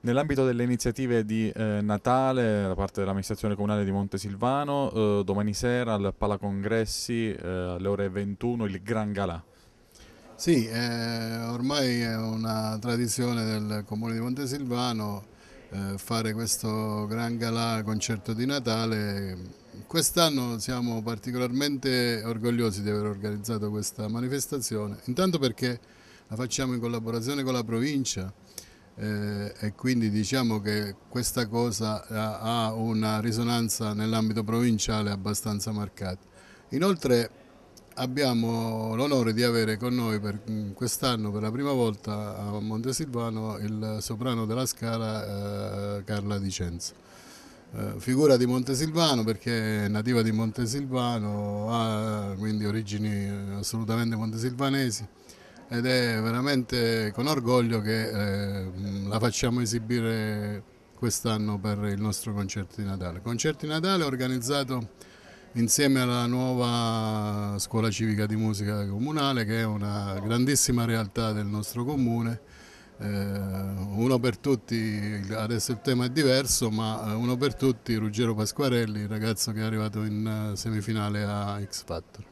Nell'ambito delle iniziative di eh, Natale da parte dell'amministrazione comunale di Montesilvano, eh, domani sera al Palacongressi eh, alle ore 21 il Gran Galà. Sì, eh, ormai è una tradizione del comune di Montesilvano eh, fare questo Gran Galà concerto di Natale. Quest'anno siamo particolarmente orgogliosi di aver organizzato questa manifestazione, intanto perché la facciamo in collaborazione con la provincia, eh, e quindi diciamo che questa cosa eh, ha, una risonanza nell'ambito provinciale abbastanza marcata. Inoltre abbiamo l'onore di avere con noi mm, quest'anno per la prima volta a Montesilvano il soprano della Scala eh, Carla Dicenzo. Eh, figura di Montesilvano perché è nativa di Montesilvano, ha quindi origini assolutamente montesilvanesi ed è veramente con orgoglio che eh, la facciamo esibire quest'anno per il nostro concerto di Natale. Concerto di Natale organizzato insieme alla nuova scuola civica di musica comunale che è una grandissima realtà del nostro comune, eh, uno per tutti, adesso il tema è diverso, ma eh, uno per tutti Ruggero Pasquarelli, il ragazzo che è arrivato in eh, semifinale a X Factor.